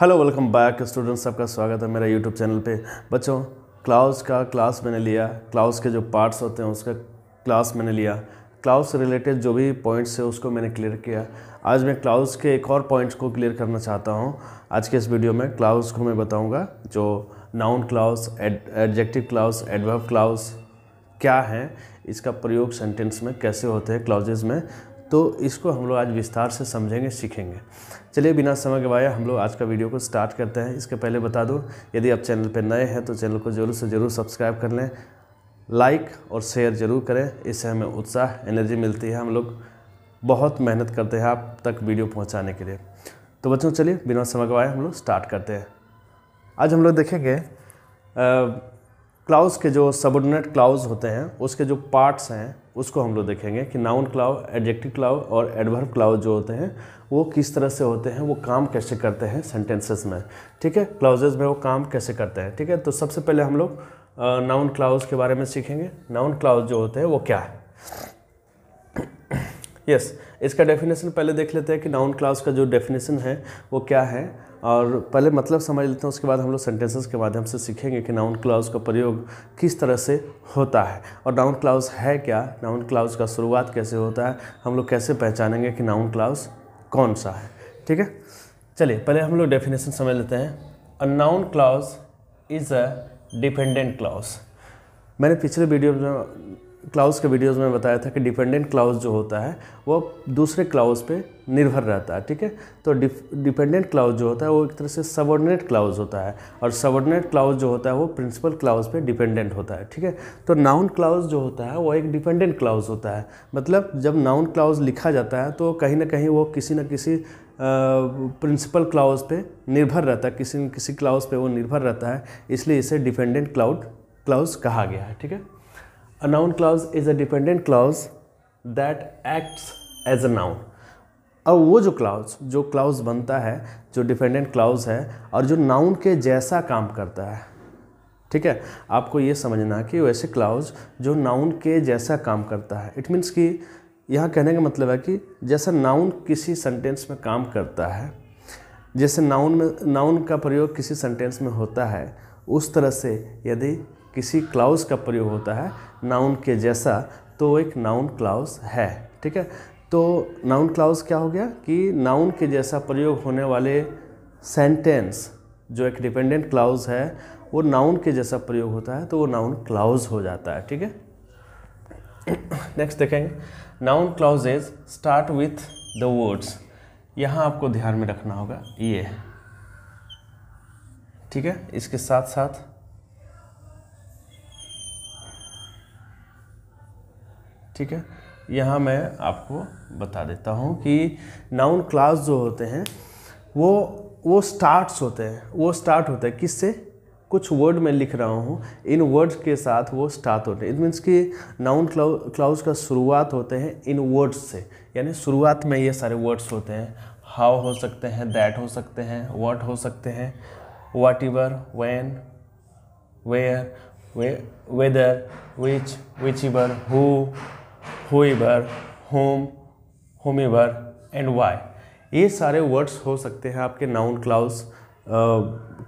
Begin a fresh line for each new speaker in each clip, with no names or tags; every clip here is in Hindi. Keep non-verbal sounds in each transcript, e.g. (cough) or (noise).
हेलो वेलकम बैक स्टूडेंट्स सबका स्वागत है मेरा यूट्यूब चैनल पे बच्चों क्लाउस का क्लास मैंने लिया क्लाउस के जो पार्ट्स होते हैं उसका क्लास मैंने लिया क्लाउस से रिलेटेड जो भी पॉइंट्स है उसको मैंने क्लियर किया आज मैं क्लाउस के एक और पॉइंट्स को क्लियर करना चाहता हूँ आज के इस वीडियो में क्लाउस को मैं बताऊँगा जो noun clause adjective clause adverb clause क्या है इसका प्रयोग सेंटेंस में कैसे होते हैं क्लाउजेज में तो इसको हम लोग आज विस्तार से समझेंगे सीखेंगे चलिए बिना समय गवाए हम लोग आज का वीडियो को स्टार्ट करते हैं इसके पहले बता दूँ यदि आप चैनल पर नए हैं तो चैनल को ज़रूर से ज़रूर सब्सक्राइब कर लें लाइक और शेयर ज़रूर करें इससे हमें उत्साह एनर्जी मिलती है हम लोग बहुत मेहनत करते हैं आप तक वीडियो पहुंचाने के लिए तो बच्चों चलिए बिना समय गवाए हम लोग स्टार्ट करते हैं आज हम लोग देखेंगे क्लाउज के जो सबोर्डिनेट क्लाउज होते हैं उसके जो पार्ट्स हैं उसको हम लोग देखेंगे कि नाउन क्लाउ एडजेक्टिव क्लाउ और एडवर्ब क्लाउ जो होते हैं वो किस तरह से होते हैं वो काम कैसे करते हैं सेंटेंसेस में ठीक है क्लाउजेज में वो काम कैसे करते हैं ठीक है तो सबसे पहले हम लोग नाउन क्लाउज के बारे में सीखेंगे नाउन क्लाउज जो होते हैं वो क्या है यस (clears throat) yes, इसका डेफिनेशन पहले देख लेते हैं कि नाउन क्लाउज का जो डेफिनेशन है वो क्या है और पहले मतलब समझ लेते हैं उसके बाद हम लोग सेंटेंसेस के माध्यम से सीखेंगे कि नाउन क्लाउज का प्रयोग किस तरह से होता है और नाउन क्लाउज है क्या नाउन क्लाउज का शुरुआत कैसे होता है हम लोग कैसे पहचानेंगे कि नाउन क्लाउज कौन सा है ठीक है चलिए पहले हम लोग डेफिनेशन समझ लेते हैं a noun clause is a dependent clause मैंने पिछले वीडियो में क्लाउज के वीडियोस में बताया था कि डिपेंडेंट क्लाउज जो होता है वो दूसरे क्लाउज पे निर्भर रहता है ठीक है तो डिपेंडेंट क्लाउज जो होता है वो एक तरह से सबॉर्डिनेट क्लाउज होता है और सबॉर्डिनेट क्लाउज जो होता है वो प्रिंसिपल क्लाउज पे डिपेंडेंट होता है ठीक है तो नाउन क्लाउज जो होता है वो एक डिपेंडेंट क्लाउज होता है मतलब जब नाउन क्लाउज लिखा जाता है तो कहीं ना कहीं वो किसी न किसी प्रिंसिपल क्लाउज पे निर्भर रहता है किसी न किसी क्लाउज पे वो निर्भर रहता है इसलिए इसे डिपेंडेंट क्लाउड क्लाउज कहा गया है ठीक है A noun clause is a dependent clause that acts as a noun. और वो जो क्लाउज जो क्लाउज बनता है जो डिपेंडेंट क्लाउज है और जो नाउन के जैसा काम करता है ठीक है आपको ये समझना कि वैसे क्लाउज जो नाउन के जैसा काम करता है इट मीन्स कि यहाँ कहने का मतलब है कि जैसा नाउन किसी सेंटेंस में काम करता है जैसे नाउन में नाउन का प्रयोग किसी सेंटेंस में होता है उस तरह से यदि किसी क्लाउज का प्रयोग होता है नाउन के जैसा तो एक नाउन क्लाउज है ठीक है तो नाउन क्लाउज क्या हो गया कि नाउन के जैसा प्रयोग होने वाले सेंटेंस जो एक डिपेंडेंट क्लाउज है वो नाउन के जैसा प्रयोग होता है तो वो नाउन क्लाउज हो जाता है ठीक है नेक्स्ट देखेंगे noun clauses start with the words यहाँ आपको ध्यान में रखना होगा ये ठीक है इसके साथ साथ ठीक है यहाँ मैं आपको बता देता हूँ कि नाउन क्लास जो होते हैं वो वो स्टार्ट्स होते हैं वो स्टार्ट होता है किससे कुछ वर्ड मैं लिख रहा हूँ इन वर्ड्स के साथ वो स्टार्ट होते हैं इट मीन्स कि नाउन क्लाउज का शुरुआत होते हैं इन वर्ड्स से यानी शुरुआत में ये सारे वर्ड्स होते हैं हाउ हो सकते हैं दैट हो सकते हैं वॉट हो सकते हैं whatever when where whether which whichever who whoever whom whomever and why ये सारे वर्ड्स हो सकते हैं आपके नाउन क्लाउज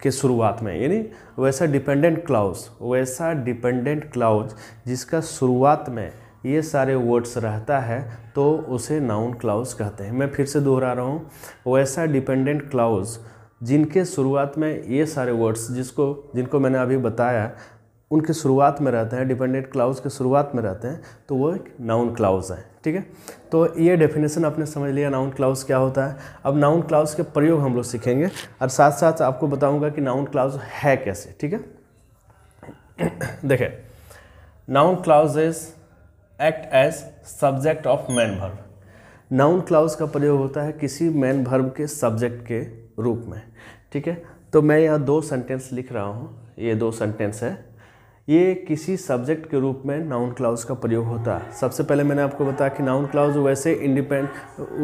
के शुरुआत में यानी वैसा डिपेंडेंट क्लाउज वैसा डिपेंडेंट क्लाउज जिसका शुरुआत में ये सारे वर्ड्स रहता है तो उसे नाउन क्लाउज कहते हैं मैं फिर से दोहरा रहा हूँ वैसा डिपेंडेंट क्लाउज जिनके शुरुआत में ये सारे वर्ड्स जिसको जिनको मैंने अभी बताया उनके शुरुआत में रहते हैं डिपेंडेंट क्लाउज के शुरुआत में रहते हैं तो वो एक नाउन क्लाउज है ठीक है तो ये डेफिनेशन आपने समझ लिया नाउन क्लाउज क्या होता है अब नाउन क्लाउज के प्रयोग हम लोग सीखेंगे और साथ साथ आपको बताऊंगा कि नाउन क्लाउज है कैसे ठीक है देखें noun clause is act as subject of main verb noun clause का प्रयोग होता है किसी मैन भर्व के सब्जेक्ट के रूप में ठीक है तो मैं यहाँ दो सेंटेंस लिख रहा हूँ ये दो सेंटेंस है ये किसी सब्जेक्ट के रूप में नाउन क्लाउज का प्रयोग होता है सबसे पहले मैंने आपको बताया कि नाउन क्लाउज वैसे इंडिपेंड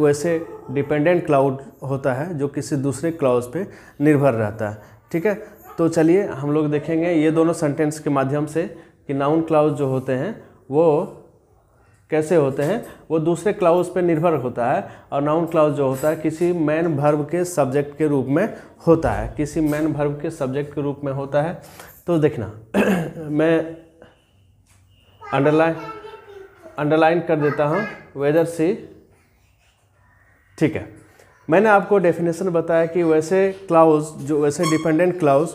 वैसे डिपेंडेंट क्लाउड होता है जो किसी दूसरे क्लाउज पे निर्भर रहता है ठीक है तो चलिए हम लोग देखेंगे ये दोनों सेंटेंस के माध्यम से कि नाउन क्लाउज जो होते हैं वो कैसे होते हैं वो दूसरे क्लाउज पे निर्भर होता है और नाउन क्लाउज जो होता है किसी मैन भर्व के सब्जेक्ट के रूप में होता है किसी मैन भर्व के सब्जेक्ट के रूप में होता है तो देखना (clears throat) मैं अंडरलाइन अंडरलाइन कर देता हूँ वेदर सी ठीक है मैंने आपको डेफिनेशन बताया कि वैसे क्लाउज जो वैसे डिपेंडेंट क्लाउज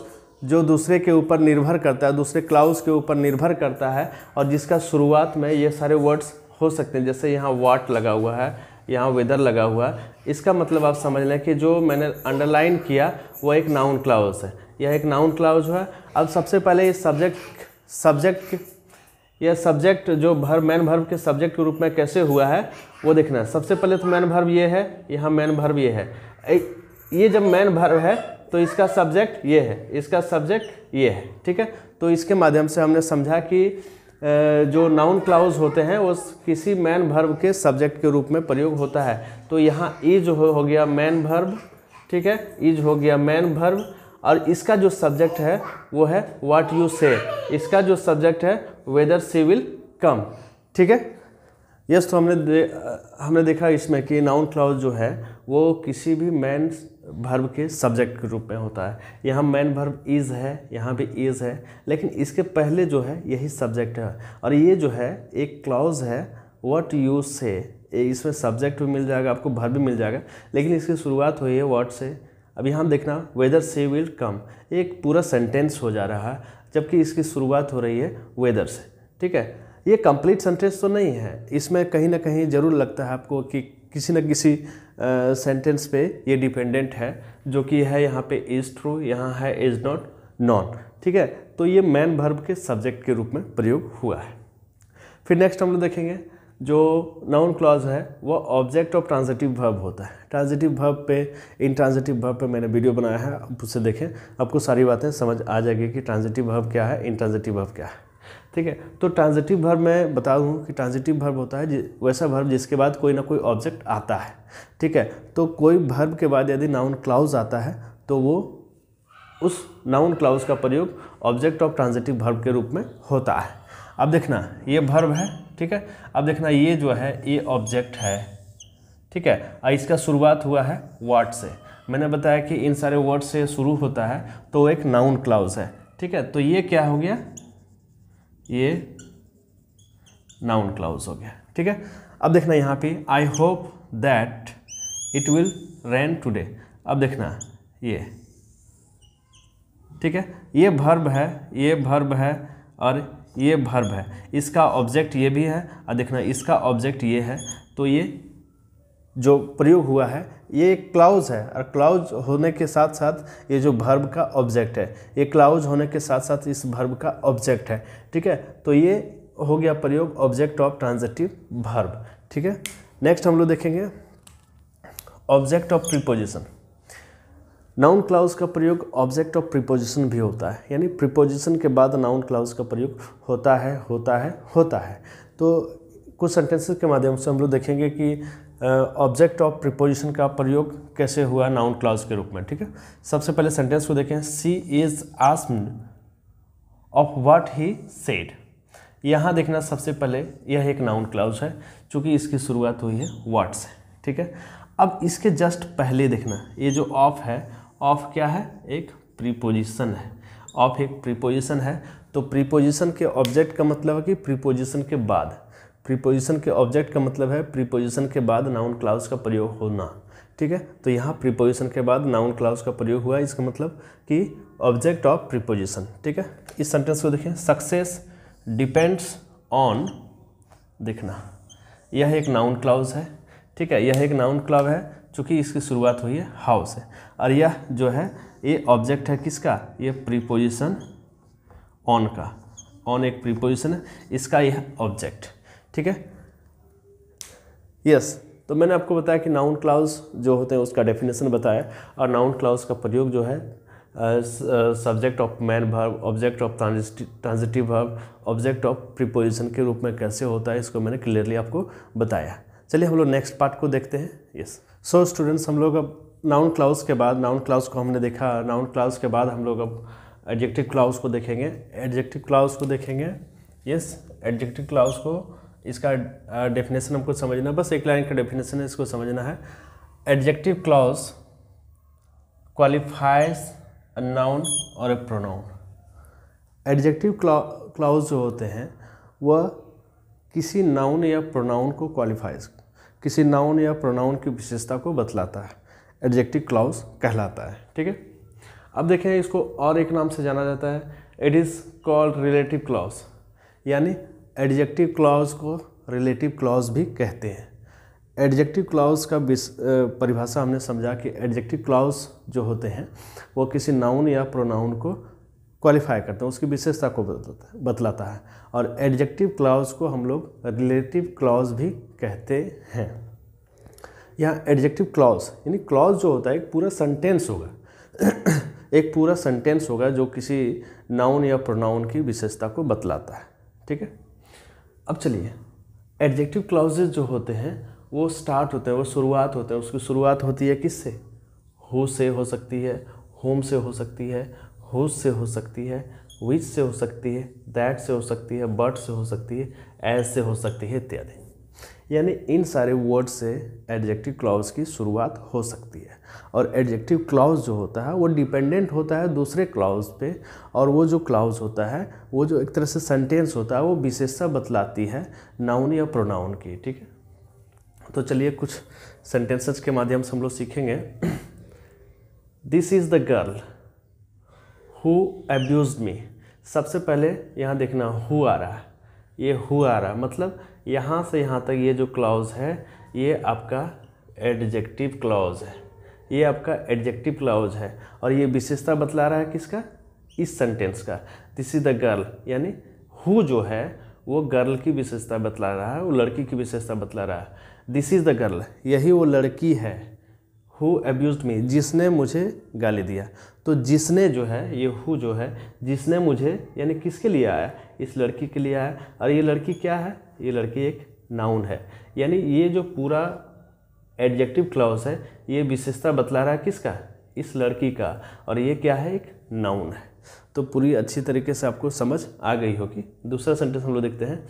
जो दूसरे के ऊपर निर्भर करता है दूसरे क्लाउज के ऊपर निर्भर करता है और जिसका शुरुआत में ये सारे वर्ड्स हो सकते हैं जैसे यहाँ वाट लगा हुआ है यहाँ वेदर लगा हुआ है इसका मतलब आप समझ लें कि जो मैंने अंडरलाइन किया वो एक नाउन क्लाउज है यह एक नाउन क्लाउज है अब सबसे पहले ये सब्जेक्ट सब्जेक्ट यह सब्जेक्ट जो भर मैन भर्व के सब्जेक्ट के रूप में कैसे हुआ है वो देखना है सबसे पहले तो मैन भर्व ये है यहाँ मैन भर्व ये है ये जब मैन भर्व है तो इसका सब्जेक्ट ये है इसका सब्जेक्ट ये है ठीक है तो इसके माध्यम से हमने समझा कि जो नाउन क्लाउज होते हैं वो किसी मैन भर्व के सब्जेक्ट के रूप में प्रयोग होता है तो यहाँ ईज हो, हो गया मैन भर्व ठीक है ईज हो गया मैन भर्व और इसका जो सब्जेक्ट है वो है व्हाट यू से इसका जो सब्जेक्ट है वेदर सी विल कम ठीक है यस yes, तो हमने दे, हमने देखा इसमें कि नाउन क्लाउज जो है वो किसी भी मैन भर्व के सब्जेक्ट के रूप में होता है यहाँ मैन भर्व इज़ है यहाँ भी इज़ है लेकिन इसके पहले जो है यही सब्जेक्ट है और ये जो है एक क्लाउज है व्हाट यू से इसमें सब्जेक्ट भी मिल जाएगा आपको भर्व भी मिल जाएगा लेकिन इसकी शुरुआत हुई है वर्ड से अब यहाँ देखना वेदर से विल कम एक पूरा सेंटेंस हो जा रहा है जबकि इसकी शुरुआत हो रही है वेदर से ठीक है ये कंप्लीट सेंटेंस तो नहीं है इसमें कहीं ना कहीं ज़रूर लगता है आपको कि किसी न किसी सेंटेंस पे ये डिपेंडेंट है जो कि है यहाँ पे इज़ ट्रू यहाँ है इज़ नॉट नॉन ठीक है तो ये मैन भर्ब के सब्जेक्ट के रूप में प्रयोग हुआ है फिर नेक्स्ट हम लोग देखेंगे जो नाउन क्लॉज है वो ऑब्जेक्ट ऑफ ट्रांजिटिव वर्ब होता है ट्रांजिटिव वर्ब पे इन ट्रांजिटिव वर्ब पे मैंने वीडियो बनाया है आप उससे देखें आपको सारी बातें समझ आ जाएगी कि ट्रांजिटिव वर्ब क्या है इन ट्रांजिटिव वर्ब क्या है ठीक है तो ट्रांजिटिव भर्ब मैं बता दूँ कि ट्रांजिटिव भर्ब होता है वैसा भर्ब जिसके बाद कोई ना कोई ऑब्जेक्ट आता है ठीक है तो कोई भर्ब के बाद यदि नाउन क्लाउज आता है तो वो उस नाउन क्लाउज का प्रयोग ऑब्जेक्ट ऑफ ट्रांजिटिव भर्ब के रूप में होता है अब देखना ये भर्व है ठीक है अब देखना ये जो है ये ऑब्जेक्ट है ठीक है और इसका शुरुआत हुआ है वर्ड से मैंने बताया कि इन सारे वर्ड से शुरू होता है तो एक नाउन क्लाउज है ठीक है तो ये क्या हो गया ये नाउन क्लाउज हो गया ठीक है अब देखना यहाँ पे I hope that it will rain today अब देखना ये ठीक है ये भर्ब है ये भर्ब है और ये भर्ब है इसका ऑब्जेक्ट ये भी है और देखना इसका ऑब्जेक्ट ये है तो ये जो प्रयोग हुआ है ये एक क्लाउज है और क्लाउज होने के साथ साथ ये जो भर्ब का ऑब्जेक्ट है ये क्लाउज होने के साथ साथ इस भर्ब का ऑब्जेक्ट है ठीक है तो ये हो गया प्रयोग ऑब्जेक्ट ऑफ ट्रांजेटिव भर्ब ठीक है नेक्स्ट हम लोग देखेंगे object of preposition noun clause का प्रयोग ऑब्जेक्ट ऑफ प्रिपोजिशन भी होता है यानी प्रिपोजिशन के बाद नाउन क्लाउज का प्रयोग होता है होता है होता है तो कुछ सेंटेंसेस के माध्यम से हम लोग देखेंगे कि ऑब्जेक्ट ऑफ प्रिपोजिशन का प्रयोग कैसे हुआ नाउन क्लाउज के रूप में ठीक है सबसे पहले सेंटेंस को देखें she is ashamed of what he said यहाँ देखना सबसे पहले यह एक नाउन क्लाउज है चूँकि इसकी शुरुआत हुई है वाट से ठीक है अब इसके जस्ट पहले देखना ये जो ऑफ है ऑफ क्या है एक प्रीपोजिशन है ऑफ एक प्रीपोजिशन है तो प्रीपोजिशन के ऑब्जेक्ट का मतलब है कि प्रीपोजिशन के बाद प्रीपोजिशन के ऑब्जेक्ट का मतलब है प्रीपोजिशन के बाद नाउन क्लाउज का प्रयोग होना ठीक है तो यहाँ प्रीपोजिशन के बाद नाउन क्लाउज का प्रयोग हुआ इसका मतलब कि ऑब्जेक्ट ऑफ प्रीपोजिशन ठीक है इस सेंटेंस को देखें सक्सेस डिपेंड्स ऑन देखना यह एक नाउन क्लाउज है ठीक है यह एक नाउन क्लाव है चूँकि इसकी शुरुआत हुई है हाउ से और यह जो है ये ऑब्जेक्ट है किसका ये प्रीपोजिशन ऑन का ऑन एक प्रीपोजिशन है इसका यह ऑब्जेक्ट ठीक है यस तो मैंने आपको बताया कि नाउन क्लाउज जो होते हैं उसका डेफिनेशन बताया और नाउन क्लाउज का प्रयोग जो है subject of main verb object of transitive verb object of preposition के रूप में कैसे होता है इसको मैंने क्लियरली आपको बताया चलिए हम लोग नेक्स्ट पार्ट को देखते हैं यस सो स्टूडेंट्स हम लोग अब नाउन क्लाउज के बाद नाउन क्लाउज को हमने देखा नाउन क्लाउज के बाद हम लोग अब एडजेक्टिव क्लाउज को देखेंगे एडजेक्टिव क्लाउज को देखेंगे यस एडजेक्टिव क्लाउज को इसका डेफिनेशन हमको समझना बस एक लाइन का डेफिनेशन है इसको समझना है adjective clause qualifies a noun और ए प्रोनाउन एडजेक्टिव क्लाउज जो होते हैं वह किसी नाउन या प्रोनाउन को क्वालिफाइज किसी नाउन या प्रोनाउन की विशेषता को बतलाता है एडजेक्टिव क्लाउज कहलाता है ठीक है अब देखें इसको और एक नाम से जाना जाता है it is called relative clause यानी एडजेक्टिव क्लॉज को रिलेटिव क्लॉज भी कहते हैं एडजेक्टिव क्लॉज का परिभाषा हमने समझा कि एडजेक्टिव क्लॉज जो होते हैं वो किसी नाउन या प्रोनाउन को क्वालिफाई करता है उसकी विशेषता को बतलाता है और एडजेक्टिव क्लाउज को हम लोग रिलेटिव क्लाउज भी कहते हैं यहाँ एडजेक्टिव क्लॉज यानी क्लॉज जो होता है एक पूरा सेंटेंस होगा (clears throat) एक पूरा सेंटेंस होगा जो किसी नाउन या प्रोनाउन की विशेषता को बतलाता है ठीक है अब चलिए एडजेक्टिव क्लॉजेज जो होते हैं वो स्टार्ट होते हैं वो शुरुआत होते हैं उसकी शुरुआत होती है किससे हो से हो सकती है होम से हो सकती है हुज से हो सकती है विच से हो सकती है दैट से हो सकती है बट से हो सकती है एज से हो सकती है इत्यादि यानी इन सारे वर्ड से एडजेक्टिव क्लॉज की शुरुआत हो सकती है और एडजेक्टिव क्लॉज जो होता है वो डिपेंडेंट होता है दूसरे क्लॉज पे और वो जो क्लॉज होता है वो जो एक तरह से सेंटेंस होता है वो विशेषता बतलाती है नाउन या प्रोनाउन की ठीक है तो चलिए कुछ सेंटेंसेस के माध्यम से हम लोग सीखेंगे this is the girl who abuse me सबसे पहले यहाँ देखना हु आ रहा है ये हु आ रहा है मतलब यहाँ से यहाँ तक ये जो क्लाउज है ये आपका एडजेक्टिव क्लाउज है ये आपका एडजेक्टिव क्लाउज है और ये विशेषता बतला रहा है किसका इस सेंटेंस का दिस इज़ द गर्ल यानी हु जो है वो गर्ल की विशेषता बतला रहा है वो लड़की की विशेषता बतला रहा है दिस इज़ द गर्ल यही वो लड़की है हु एब्यूज मी जिसने मुझे गाली दिया तो जिसने जो है ये हु जो है जिसने मुझे यानी किसके लिए आया इस लड़की के लिए आया और ये लड़की क्या है ये लड़की एक नाउन है यानी ये जो पूरा एडजेक्टिव क्लॉज है ये विशेषता बतला रहा है किसका इस लड़की का और ये क्या है एक नाउन है तो पूरी अच्छी तरीके से आपको समझ आ गई होगी दूसरा सेंटेंस हम लोग देखते हैं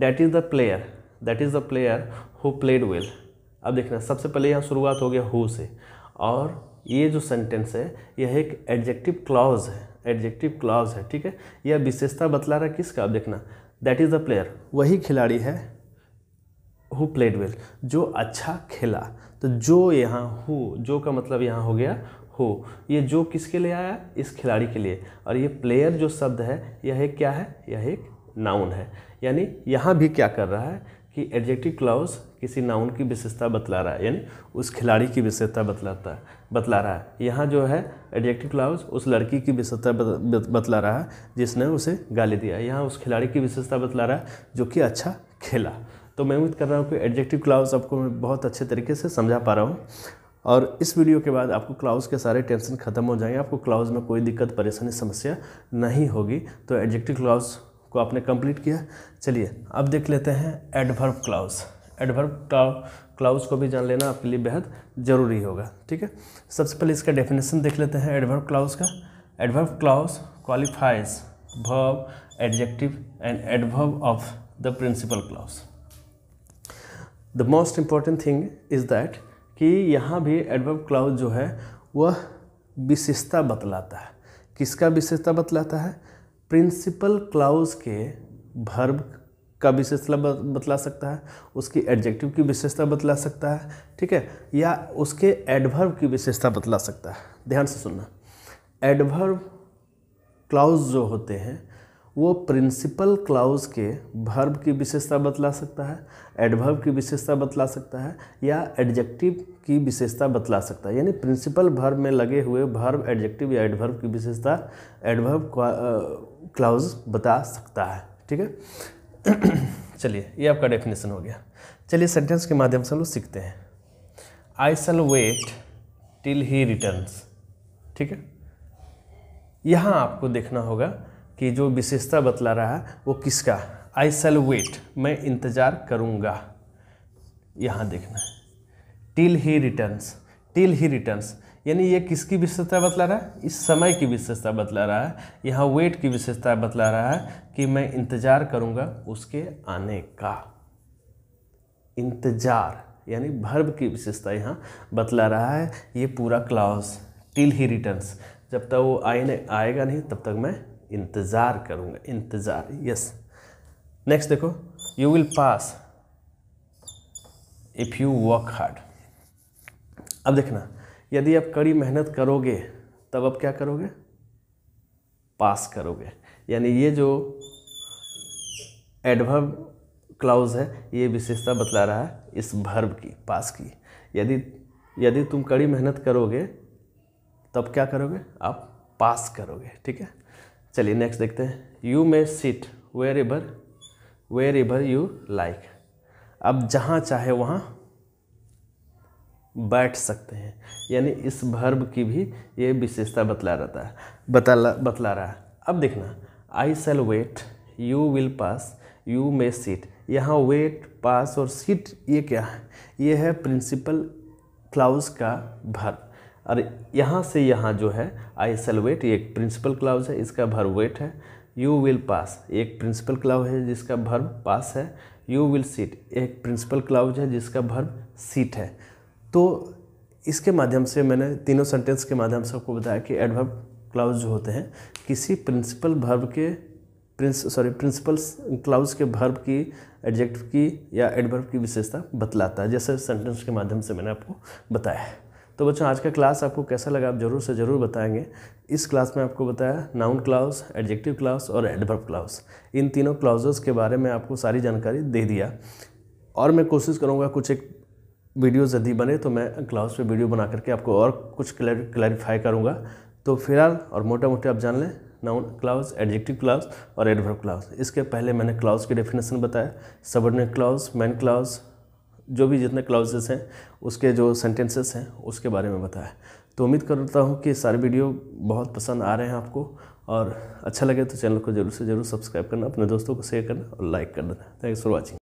that is the player that is the player who played well अब देखना सबसे पहले यहाँ शुरुआत हो गया हु से और ये जो सेंटेंस है यह एक एडजेक्टिव क्लॉज है एडजेक्टिव क्लॉज है ठीक है यह विशेषता बतला रहा है किसका आप देखना दैट इज़ द प्लेयर वही खिलाड़ी है हु प्लेड वेल जो अच्छा खेला तो जो यहाँ हु जो का मतलब यहाँ हो गया हो ये जो किसके लिए आया इस खिलाड़ी के लिए और ये प्लेयर जो शब्द है यह एक क्या है यह एक नाउन है यानी यहाँ भी क्या कर रहा है कि एडजेक्टिव क्लाउज किसी नाउन की विशेषता बतला रहा है यानी उस खिलाड़ी की विशेषता बतलाता है बतला रहा है यहाँ जो है एडजेक्टिव क्लाउज उस लड़की की विशेषता बतला रहा है जिसने उसे गाली दिया यहाँ उस खिलाड़ी की विशेषता बतला रहा है जो कि अच्छा खेला तो मैं उम्मीद कर रहा हूँ कि एडजेक्टिव क्लाउज आपको मैं बहुत अच्छे तरीके से समझा पा रहा हूँ और इस वीडियो के बाद आपको क्लाउज के सारे टेंशन खत्म हो जाएंगे आपको क्लाउज में कोई दिक्कत परेशानी समस्या नहीं होगी तो एडजेक्टिव क्लाउज को आपने कंप्लीट किया चलिए अब देख लेते हैं एडवर्ब क्लाउज एडवर्ब क्लाउज को भी जान लेना आपके लिए बेहद ज़रूरी होगा ठीक है सबसे पहले इसका डेफिनेशन देख लेते हैं एडवर्ब क्लाउज का adverb clause qualifies verb adjective and adverb of the principal clause the most important thing is that कि यहाँ भी एडवर्ब क्लाउज जो है वह विशेषता बतलाता है किसका विशेषता बतलाता है प्रिंसिपल क्लाउज के भर्ब का विशेषता बतला सकता है उसकी एडजेक्टिव की विशेषता बतला सकता है ठीक है या उसके एडवर्ब की विशेषता बतला सकता है ध्यान से सुनना एडवर्ब क्लाउज जो होते हैं वो प्रिंसिपल क्लाउज के भर्ब की विशेषता बतला सकता है एडभर्ब की विशेषता बतला सकता है या एडजेक्टिव की विशेषता बतला सकता है यानी प्रिंसिपल भर्ब में लगे हुए भर्ब एडजेक्टिव या एडभर्ब की विशेषता एडभर्ब क्लाउज बता सकता है ठीक है (clears throat) चलिए ये आपका डेफिनेशन हो गया चलिए सेंटेंस के माध्यम से हम लोग सीखते हैं आई सल वेट टिल ही रिटर्न्स ठीक है यहाँ आपको देखना होगा कि जो विशेषता बतला रहा है वो किसका आई सेल वेट मैं इंतज़ार करूँगा यहाँ देखना till he returns till he returns यानी ये किसकी विशेषता बतला रहा है इस समय की विशेषता बतला रहा है यहाँ वेट की विशेषता बतला रहा है कि मैं इंतज़ार करूँगा उसके आने का इंतज़ार यानी भर्ब की विशेषता यहाँ बतला रहा है ये पूरा क्लाउज टिल ही रिटर्न्स जब तक वो आए आएगा नहीं तब तक मैं इंतज़ार करूँगा इंतज़ार यस नेक्स्ट देखो you will pass if you work hard अब देखना यदि आप कड़ी मेहनत करोगे तब आप क्या करोगे पास करोगे यानी ये जो एडवर्ब क्लाउज है ये विशेषता बतला रहा है इस भर्ब की पास की यदि यदि तुम कड़ी मेहनत करोगे तब क्या करोगे आप पास करोगे ठीक है चलिए नेक्स्ट देखते हैं you may sit wherever wherever you like अब जहाँ चाहे वहाँ बैठ सकते हैं यानी इस भर्ब की भी ये विशेषता बतला रहता है बतला बतला रहा है अब देखना I shall wait you will pass you may sit यहाँ वेट पास और सीट ये क्या है ये है प्रिंसिपल क्लाउज का भर्ब और यहाँ से यहाँ जो है आई सेल वेट ये एक प्रिंसिपल क्लाउज है इसका भर वेट है यू विल पास एक प्रिंसिपल क्लाउज है जिसका भर्व पास है यू विल सीट एक प्रिंसिपल क्लाउज है जिसका भर्व सीट है तो इसके माध्यम से मैंने तीनों सेंटेंस के माध्यम से आपको बताया कि एडवर्ब क्लाउज जो होते हैं किसी प्रिंसिपल भर्व के प्रिंस सॉरी प्रिंसिपल क्लाउज के भर्व की एडजेक्ट की या एडवर्ब की विशेषता बतलाता है जैसे सेंटेंस के माध्यम से मैंने आपको बताया है तो बच्चों आज का क्लास आपको कैसा लगा आप ज़रूर से ज़रूर बताएंगे इस क्लास में आपको बताया नाउन क्लाउस एडजेक्टिव क्लाउस और एडवर्ब क्लाउस इन तीनों क्लाउजेस के बारे में आपको सारी जानकारी दे दिया और मैं कोशिश करूँगा कुछ एक वीडियोज़ यदि बने तो मैं क्लाउस पर वीडियो बना करके आपको और कुछ क्लैरिफाई करूँगा तो फिलहाल और मोटा मोटे आप जान लें नाउन क्लाउज एडजेक्टिव क्लाउस और एडवर्ब क्लाउस इसके पहले मैंने क्लाउज की डेफिनेशन बताया सबर्डिनेट क्लाउज मैन क्लाउस जो भी जितने क्लाउजेस हैं उसके जो सेंटेंसेस हैं उसके बारे में बताया तो उम्मीद करता हूँ कि सारे वीडियो बहुत पसंद आ रहे हैं आपको और अच्छा लगे तो चैनल को जरूर से ज़रूर सब्सक्राइब करना अपने दोस्तों को शेयर करना और लाइक कर देना थैंक्स फॉर वॉचिंग